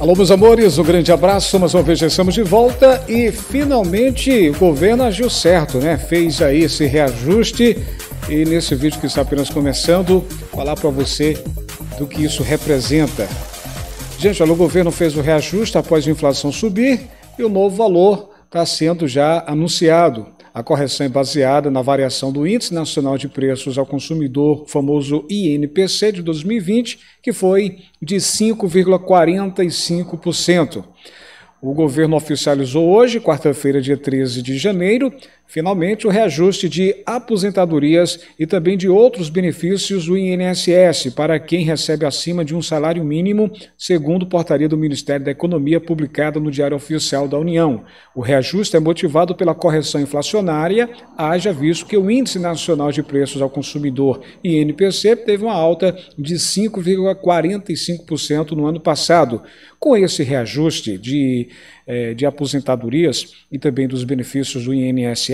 Alô, meus amores, um grande abraço. Mais uma vez já estamos de volta e finalmente o governo agiu certo, né? Fez aí esse reajuste e nesse vídeo que está apenas começando, falar para você do que isso representa. Gente, olha, o governo fez o reajuste após a inflação subir e o novo valor está sendo já anunciado. A correção é baseada na variação do Índice Nacional de Preços ao Consumidor, famoso INPC de 2020, que foi de 5,45%. O governo oficializou hoje, quarta-feira, dia 13 de janeiro, Finalmente, o reajuste de aposentadorias e também de outros benefícios do INSS para quem recebe acima de um salário mínimo, segundo portaria do Ministério da Economia publicada no Diário Oficial da União. O reajuste é motivado pela correção inflacionária, haja visto que o Índice Nacional de Preços ao Consumidor, INPC, teve uma alta de 5,45% no ano passado. Com esse reajuste de, eh, de aposentadorias e também dos benefícios do INSS,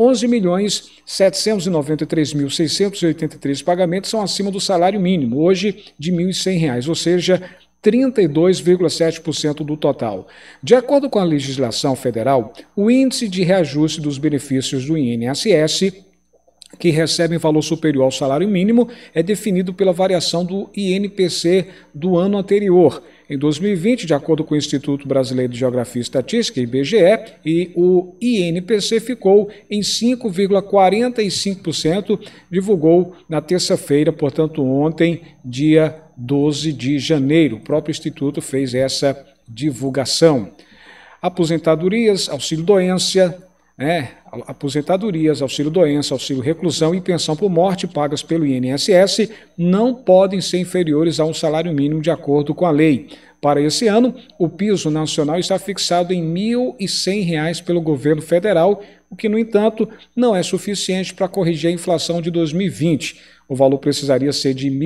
11 milhões pagamentos são acima do salário mínimo, hoje de R$ 1.100, ou seja, 32,7% do total. De acordo com a legislação federal, o índice de reajuste dos benefícios do INSS que recebem valor superior ao salário mínimo é definido pela variação do INPC do ano anterior. Em 2020, de acordo com o Instituto Brasileiro de Geografia e Estatística, IBGE, e o INPC ficou em 5,45%, divulgou na terça-feira, portanto, ontem, dia 12 de janeiro. O próprio Instituto fez essa divulgação. Aposentadorias, auxílio-doença, né, aposentadorias, auxílio-doença, auxílio-reclusão e pensão por morte pagas pelo INSS não podem ser inferiores a um salário mínimo de acordo com a lei. Para esse ano, o piso nacional está fixado em R$ 1.100 pelo governo federal, o que, no entanto, não é suficiente para corrigir a inflação de 2020. O valor precisaria ser de R$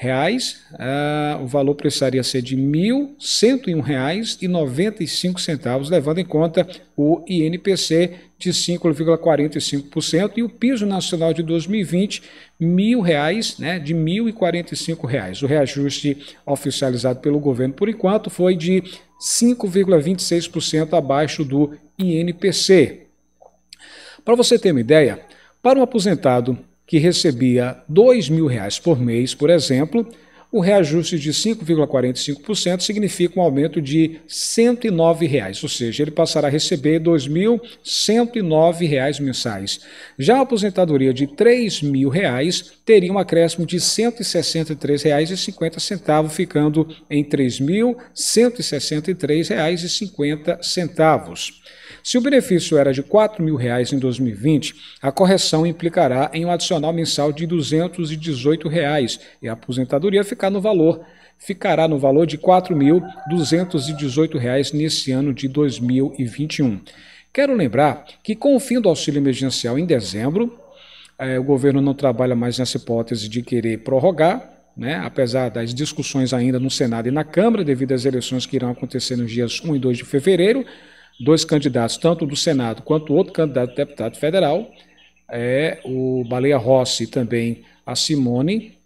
reais, uh, o valor precisaria ser de R$ 1.101,95, levando em conta o INPC de 5,45% e o piso nacional de 2020, mil reais, né, de R$ 1.045. O reajuste oficializado pelo governo por enquanto foi de 5,26% abaixo do INPC. Para você ter uma ideia, para um aposentado que recebia dois mil reais por mês, por exemplo, o reajuste de 5,45% significa um aumento de R$ 109, reais, ou seja, ele passará a receber R$ 2.109,00 mensais. Já a aposentadoria de R$ 3.000 reais teria um acréscimo de R$ 163,50, ficando em R$ 3.163,50. Se o benefício era de R$ 4.000 em 2020, a correção implicará em um adicional mensal de R$ 218 reais, e a aposentadoria ficará ficar no valor, ficará no valor de R$ 4.218 nesse ano de 2021. Quero lembrar que com o fim do auxílio emergencial em dezembro, eh, o governo não trabalha mais nessa hipótese de querer prorrogar, né, apesar das discussões ainda no Senado e na Câmara, devido às eleições que irão acontecer nos dias 1 e 2 de fevereiro, dois candidatos, tanto do Senado quanto outro candidato a deputado federal, é o Baleia Rossi e também a Simone,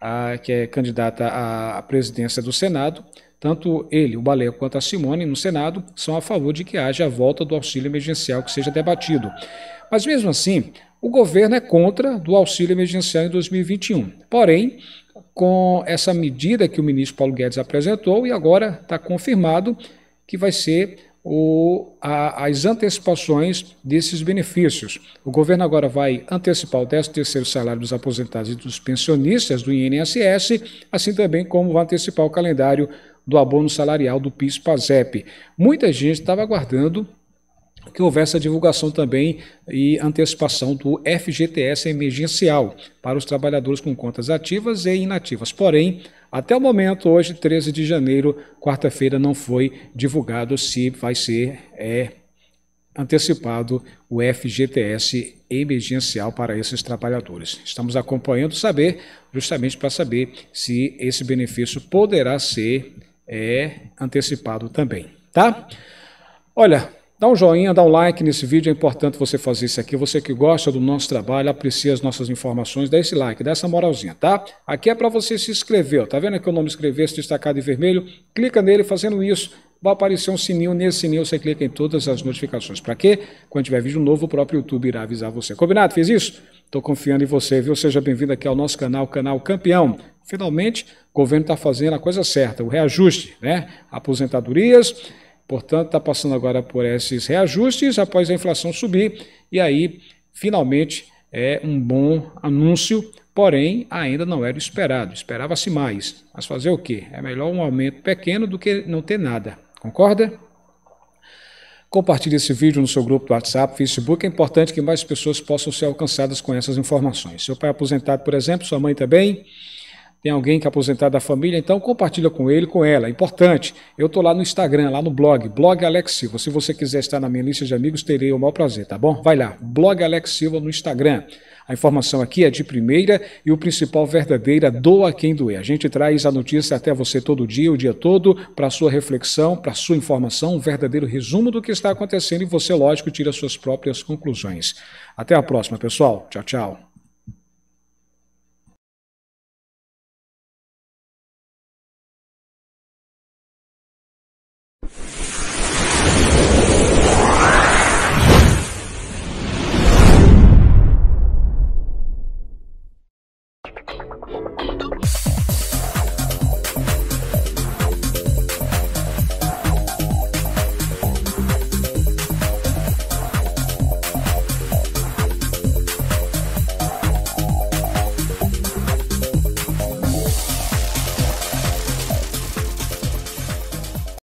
a, que é candidata à presidência do Senado, tanto ele, o Baleia, quanto a Simone, no Senado, são a favor de que haja a volta do auxílio emergencial que seja debatido. Mas mesmo assim, o governo é contra do auxílio emergencial em 2021. Porém, com essa medida que o ministro Paulo Guedes apresentou e agora está confirmado que vai ser o, a, as antecipações desses benefícios. O governo agora vai antecipar o 13 terceiro salário dos aposentados e dos pensionistas do INSS, assim também como vai antecipar o calendário do abono salarial do PIS-PASEP. Muita gente estava aguardando que houvesse a divulgação também e antecipação do FGTS emergencial para os trabalhadores com contas ativas e inativas. Porém, até o momento, hoje, 13 de janeiro, quarta-feira, não foi divulgado se vai ser é, antecipado o FGTS emergencial para esses trabalhadores. Estamos acompanhando saber, justamente para saber se esse benefício poderá ser é, antecipado também, tá? Olha, Dá um joinha, dá um like nesse vídeo, é importante você fazer isso aqui. Você que gosta do nosso trabalho, aprecia as nossas informações, dá esse like, dá essa moralzinha, tá? Aqui é para você se inscrever, ó. tá vendo aqui o nome inscrever-se destacado em vermelho? Clica nele, fazendo isso, vai aparecer um sininho. Nesse sininho você clica em todas as notificações. Para quê? Quando tiver vídeo novo, o próprio YouTube irá avisar você. Combinado? Fez isso? Estou confiando em você, viu? Seja bem-vindo aqui ao nosso canal, Canal Campeão. Finalmente, o governo está fazendo a coisa certa, o reajuste, né? Aposentadorias Portanto, está passando agora por esses reajustes após a inflação subir e aí, finalmente, é um bom anúncio, porém ainda não era esperado. Esperava-se mais. Mas fazer o quê? É melhor um aumento pequeno do que não ter nada. Concorda? Compartilhe esse vídeo no seu grupo do WhatsApp, Facebook. É importante que mais pessoas possam ser alcançadas com essas informações. Seu pai é aposentado, por exemplo, sua mãe também tem alguém que é aposentado da família, então compartilha com ele, com ela. É importante. Eu estou lá no Instagram, lá no blog, blog Alex Silva. Se você quiser estar na minha lista de amigos, terei o maior prazer, tá bom? Vai lá, blog Alex Silva no Instagram. A informação aqui é de primeira e o principal verdadeira, doa quem doer. A gente traz a notícia até você todo dia, o dia todo, para sua reflexão, para sua informação, um verdadeiro resumo do que está acontecendo e você, lógico, tira suas próprias conclusões. Até a próxima, pessoal. Tchau, tchau.